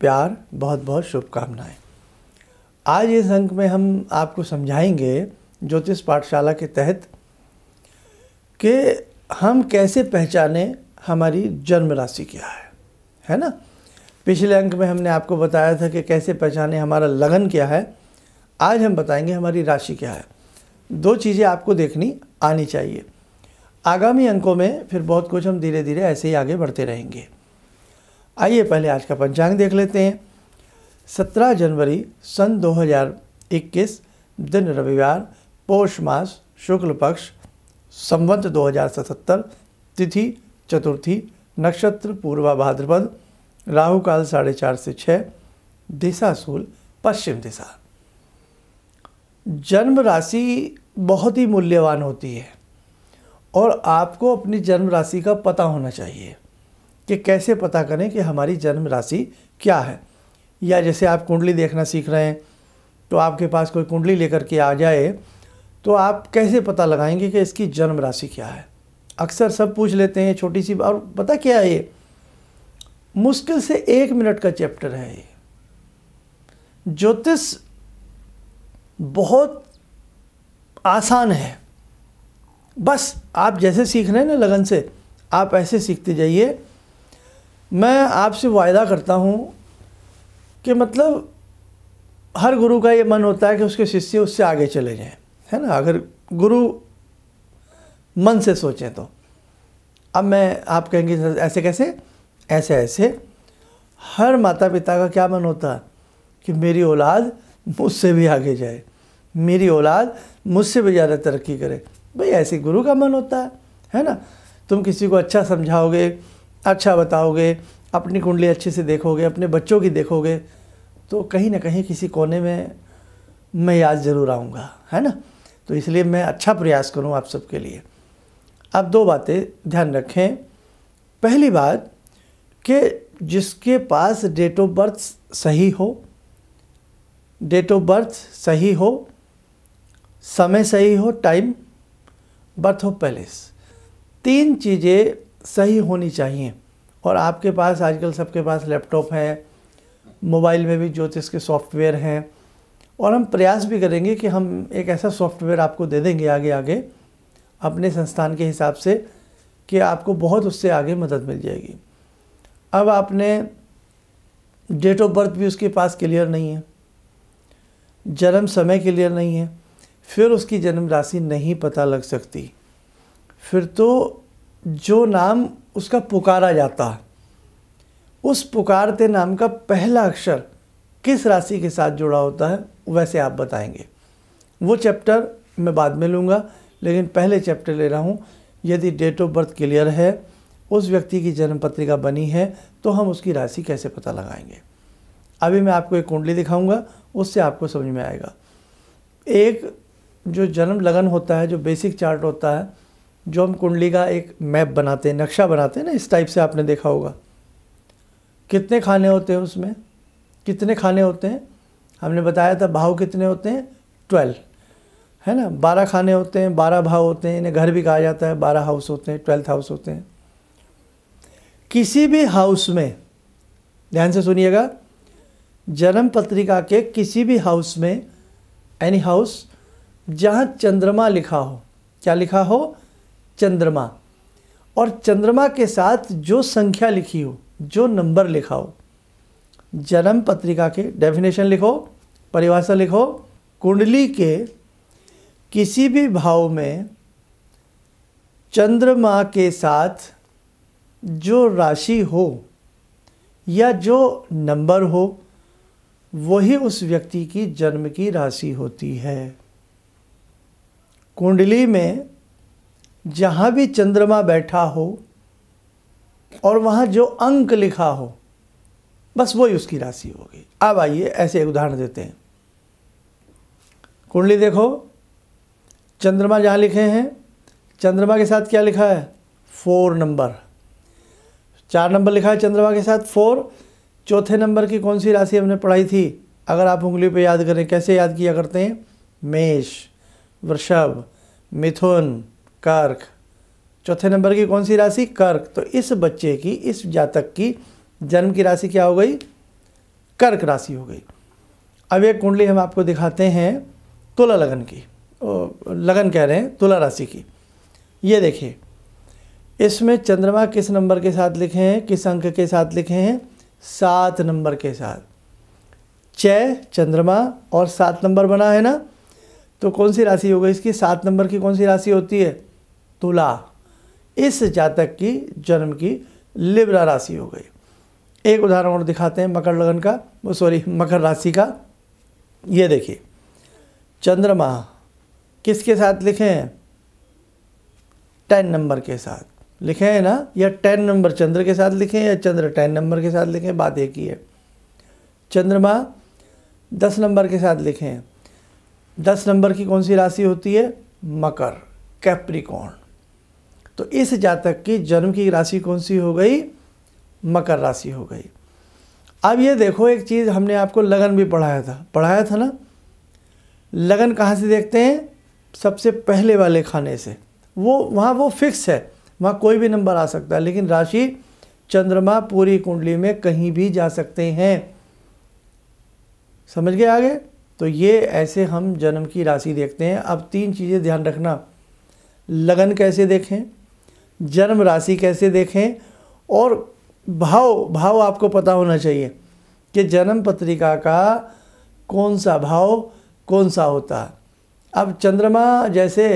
प्यार बहुत बहुत शुभकामनाएं आज इस अंक में हम आपको समझाएंगे ज्योतिष पाठशाला के तहत कि हम कैसे पहचाने हमारी जन्म राशि क्या है है ना पिछले अंक में हमने आपको बताया था कि कैसे पहचाने हमारा लगन क्या है आज हम बताएंगे हमारी राशि क्या है दो चीज़ें आपको देखनी आनी चाहिए आगामी अंकों में फिर बहुत कुछ हम धीरे धीरे ऐसे ही आगे बढ़ते रहेंगे आइए पहले आज का पंचांग देख लेते हैं 17 जनवरी सन 2021 दिन रविवार पौष मास शुक्ल पक्ष संवत 2077 तिथि चतुर्थी नक्षत्र पूर्वा भाद्रपद राहु काल साढ़े चार से छः दिशाशूल पश्चिम दिशा जन्म राशि बहुत ही मूल्यवान होती है और आपको अपनी जन्म राशि का पता होना चाहिए कि कैसे पता करें कि हमारी जन्म राशि क्या है या जैसे आप कुंडली देखना सीख रहे हैं तो आपके पास कोई कुंडली लेकर के आ जाए तो आप कैसे पता लगाएंगे कि इसकी जन्म राशि क्या है अक्सर सब पूछ लेते हैं छोटी सी और पता क्या है ये मुश्किल से एक मिनट का चैप्टर है ये ज्योतिष बहुत आसान है बस आप जैसे सीख रहे हैं ना लगन से आप ऐसे सीखते जाइए मैं आपसे वायदा करता हूँ कि मतलब हर गुरु का ये मन होता है कि उसके शिष्य उससे आगे चले जाएं है ना अगर गुरु मन से सोचें तो अब मैं आप कहेंगे ऐसे कैसे ऐसे ऐसे हर माता पिता का क्या मन होता है कि मेरी औलाद मुझसे भी आगे जाए मेरी औलाद मुझसे भी ज़्यादा तरक्की करे भाई ऐसे गुरु का मन होता है है ना तुम किसी को अच्छा समझाओगे अच्छा बताओगे अपनी कुंडली अच्छे से देखोगे अपने बच्चों की देखोगे तो कहीं ना कहीं किसी कोने में मैं याद ज़रूर आऊँगा है ना तो इसलिए मैं अच्छा प्रयास करूँ आप सबके लिए आप दो बातें ध्यान रखें पहली बात कि जिसके पास डेट ऑफ बर्थ सही हो डेट ऑफ बर्थ सही हो समय सही हो टाइम बर्थ ऑफ पैलेस तीन चीज़ें सही होनी चाहिए और आपके पास आजकल सबके पास लैपटॉप है मोबाइल में भी ज्योतिष के सॉफ्टवेयर हैं और हम प्रयास भी करेंगे कि हम एक ऐसा सॉफ्टवेयर आपको दे देंगे आगे आगे अपने संस्थान के हिसाब से कि आपको बहुत उससे आगे मदद मिल जाएगी अब आपने डेट ऑफ बर्थ भी उसके पास क्लियर नहीं है जन्म समय क्लियर नहीं है फिर उसकी जन्म राशि नहीं पता लग सकती फिर तो जो नाम उसका पुकारा जाता है उस पुकारते नाम का पहला अक्षर किस राशि के साथ जुड़ा होता है वैसे आप बताएंगे वो चैप्टर मैं बाद में लूँगा लेकिन पहले चैप्टर ले रहा हूँ यदि डेट ऑफ बर्थ क्लियर है उस व्यक्ति की जन्म पत्रिका बनी है तो हम उसकी राशि कैसे पता लगाएंगे अभी मैं आपको एक कुंडली दिखाऊंगा उससे आपको समझ में आएगा एक जो जन्म लगन होता है जो बेसिक चार्ट होता है जो हम कुंडली का एक मैप बनाते हैं नक्शा बनाते हैं ना इस टाइप से आपने देखा होगा कितने खाने होते हैं उसमें कितने खाने होते हैं हमने बताया था भाव कितने होते हैं ट्वेल्व है ना बारह खाने होते हैं बारह भाव होते हैं इन्हें घर भी कहा जाता है बारह हाउस होते हैं ट्वेल्थ हाउस होते हैं किसी भी हाउस में ध्यान से सुनिएगा जन्म पत्रिका के किसी भी हाउस में एनी हाउस जहाँ चंद्रमा लिखा हो क्या लिखा हो चंद्रमा और चंद्रमा के साथ जो संख्या लिखी हो जो नंबर लिखा हो जन्म पत्रिका के डेफिनेशन लिखो परिभाषा लिखो कुंडली के किसी भी भाव में चंद्रमा के साथ जो राशि हो या जो नंबर हो वही उस व्यक्ति की जन्म की राशि होती है कुंडली में जहाँ भी चंद्रमा बैठा हो और वहाँ जो अंक लिखा हो बस वही उसकी राशि होगी अब आइए ऐसे एक उदाहरण देते हैं कुंडली देखो चंद्रमा जहाँ लिखे हैं चंद्रमा के साथ क्या लिखा है फोर नंबर चार नंबर लिखा है चंद्रमा के साथ फोर चौथे नंबर की कौन सी राशि हमने पढ़ाई थी अगर आप उंगली पे याद करें कैसे याद किया करते हैं मेष वृषभ मिथुन कर्क चौथे नंबर की कौन सी राशि कर्क तो इस बच्चे की इस जातक की जन्म की राशि क्या हो गई कर्क राशि हो गई अब एक कुंडली हम आपको दिखाते हैं तुला लगन की ओ, लगन कह रहे हैं तुला राशि की ये देखिए इसमें चंद्रमा किस नंबर के साथ लिखे हैं किस अंक के साथ लिखे हैं सात नंबर के साथ चय चंद्रमा और सात नंबर बना है ना तो कौन सी राशि हो गई इसकी सात नंबर की कौन सी राशि होती है तुला इस जातक की जन्म की लिब्रा राशि हो गई एक उदाहरण और दिखाते हैं मकर लगन का वो सॉरी मकर राशि का ये देखिए चंद्रमा किसके साथ लिखें टेन नंबर के साथ लिखें है ना या टेन नंबर चंद्र के साथ लिखें या चंद्र टेन नंबर के साथ लिखें बात एक ही है चंद्रमा दस नंबर के साथ लिखें दस नंबर की कौन सी राशि होती है मकर कैप्रिकॉन तो इस जातक की जन्म की राशि कौन सी हो गई मकर राशि हो गई अब ये देखो एक चीज़ हमने आपको लगन भी पढ़ाया था पढ़ाया था ना लगन कहाँ से देखते हैं सबसे पहले वाले खाने से वो वहाँ वो फिक्स है वहाँ कोई भी नंबर आ सकता है लेकिन राशि चंद्रमा पूरी कुंडली में कहीं भी जा सकते हैं समझ गए आगे तो ये ऐसे हम जन्म की राशि देखते हैं अब तीन चीज़ें ध्यान रखना लगन कैसे देखें जन्म राशि कैसे देखें और भाव भाव आपको पता होना चाहिए कि जन्म पत्रिका का कौन सा भाव कौन सा होता है अब चंद्रमा जैसे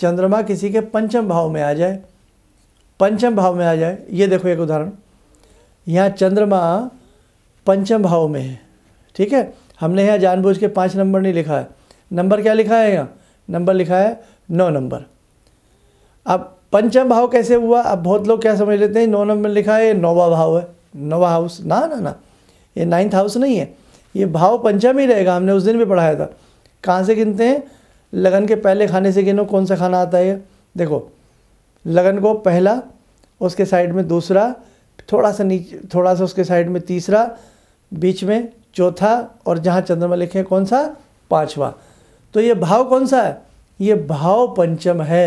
चंद्रमा किसी के पंचम भाव में आ जाए पंचम भाव में आ जाए ये देखो एक उदाहरण यहाँ चंद्रमा पंचम भाव में है ठीक है हमने यहाँ जानबूझ के पाँच नंबर नहीं लिखा है नंबर क्या लिखा है यहाँ नंबर लिखा है नौ नंबर अब पंचम भाव कैसे हुआ अब बहुत लोग क्या समझ लेते हैं नौ नंबर लिखा है ये नौवा भाव है नौवा हाउस ना ना ना ये नाइन्थ हाउस नहीं है ये भाव पंचम ही रहेगा हमने उस दिन भी पढ़ाया था कहाँ से गिनते हैं लगन के पहले खाने से गिनो कौन सा खाना आता है देखो लगन को पहला उसके साइड में दूसरा थोड़ा सा नीचे थोड़ा सा उसके साइड में तीसरा बीच में चौथा और जहाँ चंद्रमा लिखे कौन सा पाँचवा तो ये भाव कौन सा है ये भाव पंचम है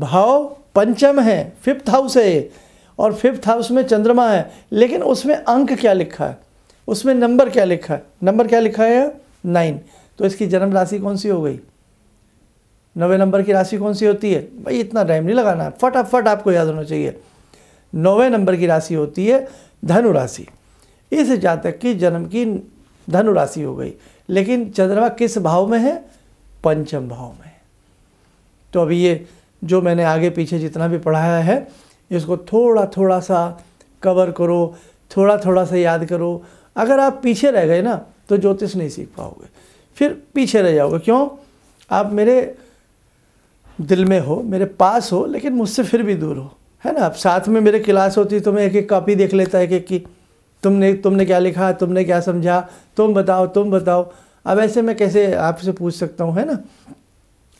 भाव पंचम है फिफ्थ हाउस है और फिफ्थ हाउस में चंद्रमा है लेकिन उसमें अंक क्या लिखा है उसमें नंबर क्या लिखा है नंबर क्या लिखा है नाइन तो इसकी जन्म राशि कौन सी हो गई नवे नंबर की राशि कौन सी होती है भाई इतना टाइम नहीं लगाना है फटाफट आपको याद होना चाहिए नौवे नंबर की राशि होती है धनु राशि इस जातक की जन्म की धनु राशि हो गई लेकिन चंद्रमा किस भाव में है पंचम भाव में तो अभी ये जो मैंने आगे पीछे जितना भी पढ़ाया है इसको थोड़ा थोड़ा सा कवर करो थोड़ा थोड़ा सा याद करो अगर आप पीछे रह गए ना तो ज्योतिष नहीं सीख पाओगे फिर पीछे रह जाओगे क्यों आप मेरे दिल में हो मेरे पास हो लेकिन मुझसे फिर भी दूर हो है ना आप साथ में मेरे क्लास होती तो मैं एक एक कॉपी देख लेता एक एक की तुमने तुमने क्या लिखा तुमने क्या समझा तुम बताओ तुम बताओ अब ऐसे मैं कैसे आपसे पूछ सकता हूँ है ना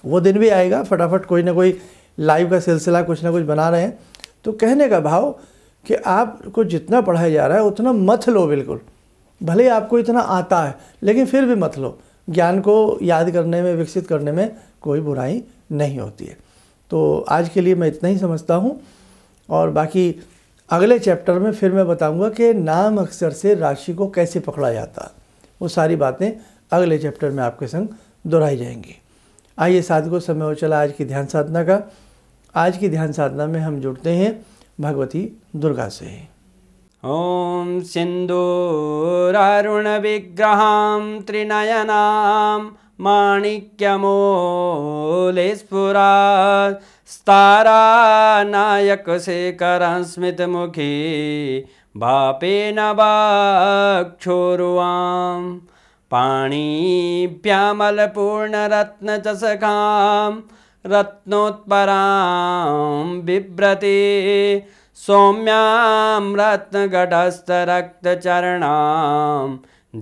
वो दिन भी आएगा फटाफट कोई ना कोई लाइव का सिलसिला कुछ ना कुछ बना रहे हैं तो कहने का भाव कि आपको जितना पढ़ाया जा रहा है उतना मत लो बिल्कुल भले आपको इतना आता है लेकिन फिर भी मत लो ज्ञान को याद करने में विकसित करने में कोई बुराई नहीं होती है तो आज के लिए मैं इतना ही समझता हूँ और बाकी अगले चैप्टर में फिर मैं बताऊँगा कि नाम अक्सर से राशि को कैसे पकड़ा जाता वो सारी बातें अगले चैप्टर में आपके संग दोहराई जाएंगी आइए साधकों समय हो चला आज की ध्यान साधना का आज की ध्यान साधना में हम जुड़ते हैं भगवती दुर्गा से ओम ॐ विग्रह त्रिनयना माणिक्यमोले स्फुरात् स्तारानायकशेखरं स्मितमुखी बापेन वाक्षोरुवाम् पाणिभ्यामलपूर्णरत्नचषकां रत्नोत्परां बिभ्रती सौम्यां रत्नगढस्थरक्तचरणां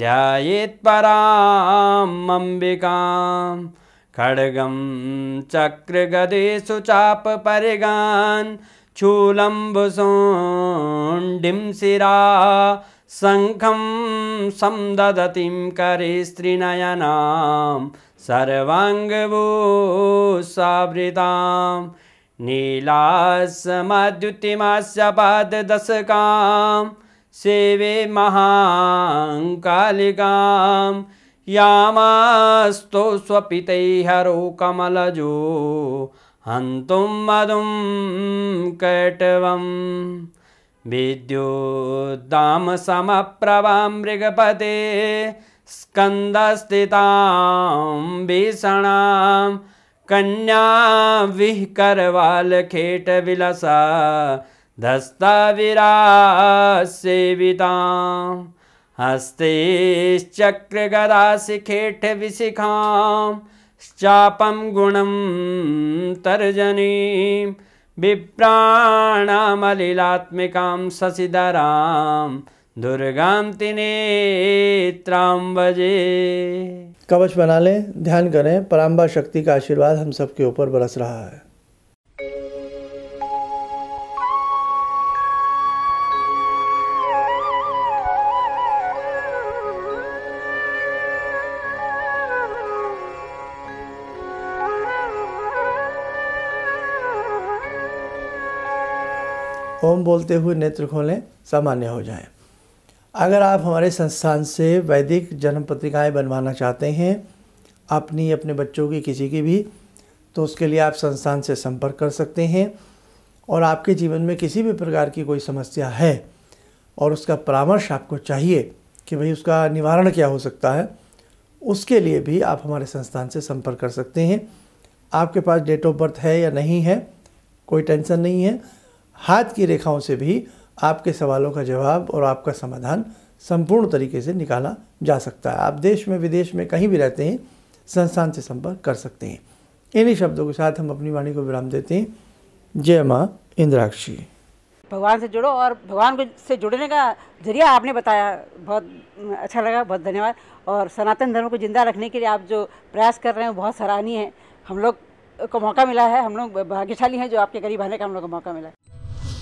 ध्यायेत्परां अम्बिकां खड्गं चक्रगदेषु चापपरिगान् चूलम्बुसोण्डिं शिरा शङ्खं संदतिं करिस्त्रिनयनां सर्वाङ्गभूसावृतां नीलासमद्युतिमास्य सेवे महाङ्कालिकां यामास्तु स्वपितैहरो कमलजो हन्तुं मधुं कटवम् मृगपते स्कन्दस्थितां भीषणां कन्यावि करवालखेटविलसा दस्तविरासेवितां हस्तेश्चक्रगदासिखेटविशिखां चापं गुणं तर्जनीम् विप्राणामलिलात्मिकां शशिधरां दुर्गां तिनेत्रां बजे कवच बना लें ध्यान करें पराम्बा शक्ति का आशीर्वाद हम सबके ऊपर बरस रहा है ओम बोलते हुए नेत्र खोलें सामान्य हो जाए अगर आप हमारे संस्थान से वैदिक जन्म पत्रिकाएँ बनवाना चाहते हैं अपनी अपने बच्चों की किसी की भी तो उसके लिए आप संस्थान से संपर्क कर सकते हैं और आपके जीवन में किसी भी प्रकार की कोई समस्या है और उसका परामर्श आपको चाहिए कि भाई उसका निवारण क्या हो सकता है उसके लिए भी आप हमारे संस्थान से संपर्क कर सकते हैं आपके पास डेट ऑफ बर्थ है या नहीं है कोई टेंशन नहीं है हाथ की रेखाओं से भी आपके सवालों का जवाब और आपका समाधान संपूर्ण तरीके से निकाला जा सकता है आप देश में विदेश में कहीं भी रहते हैं संस्थान से संपर्क कर सकते हैं इन्हीं शब्दों के साथ हम अपनी वाणी को विराम देते हैं जय माँ इंद्राक्षी भगवान से जुड़ो और भगवान को से जुड़ने का जरिया आपने बताया बहुत अच्छा लगा बहुत धन्यवाद और सनातन धर्म को जिंदा रखने के लिए आप जो प्रयास कर रहे हैं बहुत सराहनीय है हम लोग को मौका मिला है हम लोग भाग्यशाली हैं जो आपके करीब आने का हम लोग को मौका मिला है